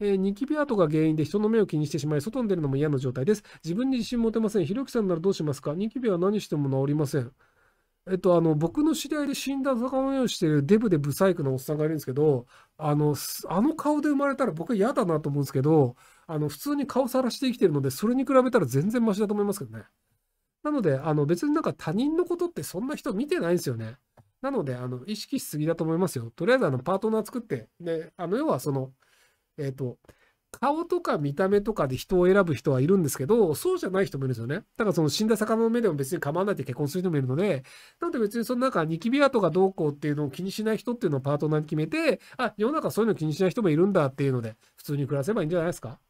えー、ニキビ跡が原因で人の目を気にしてしまい、外に出るのも嫌な状態です。自分に自信持てません。ひろきさんならどうしますかニキビは何しても治りません。えっと、あの、僕の知り合いで死んだ魚をしてるデブでブサイクのおっさんがいるんですけど、あの、あの顔で生まれたら僕は嫌だなと思うんですけど、あの、普通に顔さらして生きてるので、それに比べたら全然マシだと思いますけどね。なので、あの、別になんか他人のことってそんな人見てないんですよね。なので、あの、意識しすぎだと思いますよ。とりあえず、あの、パートナー作って、で、あの、要はその、えっ、ー、と、顔とか見た目とかで人を選ぶ人はいるんですけど、そうじゃない人もいるんですよね。だからその死んだ魚の目でも別に構わないで結婚する人もいるので、なので別にその中、ニキビ跡がどうこうっていうのを気にしない人っていうのをパートナーに決めて、あ、世の中そういうの気にしない人もいるんだっていうので、普通に暮らせばいいんじゃないですか